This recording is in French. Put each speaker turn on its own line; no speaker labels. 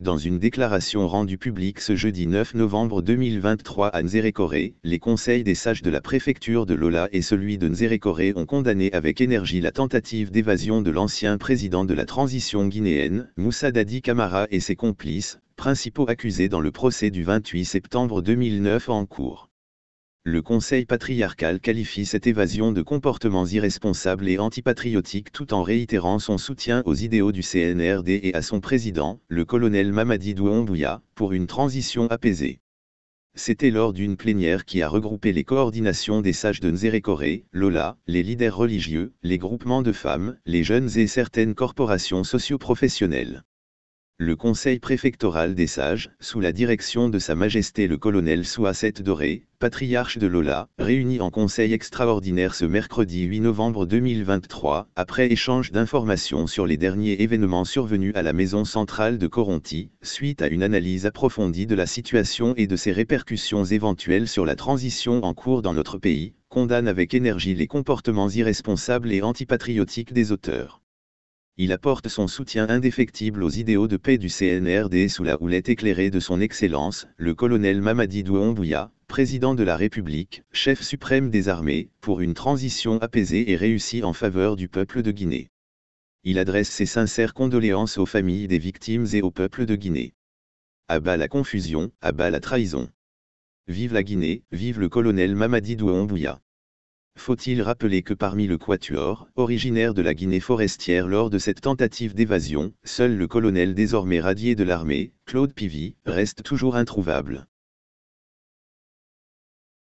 Dans une déclaration rendue publique ce jeudi 9 novembre 2023 à Nzérékoré, les conseils des sages de la préfecture de Lola et celui de Nzérékoré ont condamné avec énergie la tentative d'évasion de l'ancien président de la transition guinéenne, Moussa Dadi Kamara et ses complices, principaux accusés dans le procès du 28 septembre 2009 en cours le Conseil patriarcal qualifie cette évasion de comportements irresponsables et antipatriotiques tout en réitérant son soutien aux idéaux du CNRD et à son président, le colonel Mamadi Douombouya, pour une transition apaisée. C'était lors d'une plénière qui a regroupé les coordinations des sages de Nzérékoré, Lola, les leaders religieux, les groupements de femmes, les jeunes et certaines corporations socioprofessionnelles le conseil préfectoral des sages, sous la direction de Sa Majesté le colonel Souasset Doré, patriarche de Lola, réuni en conseil extraordinaire ce mercredi 8 novembre 2023, après échange d'informations sur les derniers événements survenus à la maison centrale de Coronti, suite à une analyse approfondie de la situation et de ses répercussions éventuelles sur la transition en cours dans notre pays, condamne avec énergie les comportements irresponsables et antipatriotiques des auteurs il apporte son soutien indéfectible aux idéaux de paix du CNRD sous la houlette éclairée de son Excellence, le colonel Mamadi Douembouya, président de la République, chef suprême des armées, pour une transition apaisée et réussie en faveur du peuple de Guinée. Il adresse ses sincères condoléances aux familles des victimes et au peuple de Guinée. À bas la confusion, à la trahison. Vive la Guinée, vive le colonel Mamadi Douembouya. Faut-il rappeler que parmi le Quatuor, originaire de la Guinée forestière lors de cette tentative d'évasion, seul le colonel désormais radié de l'armée, Claude Pivy, reste toujours introuvable.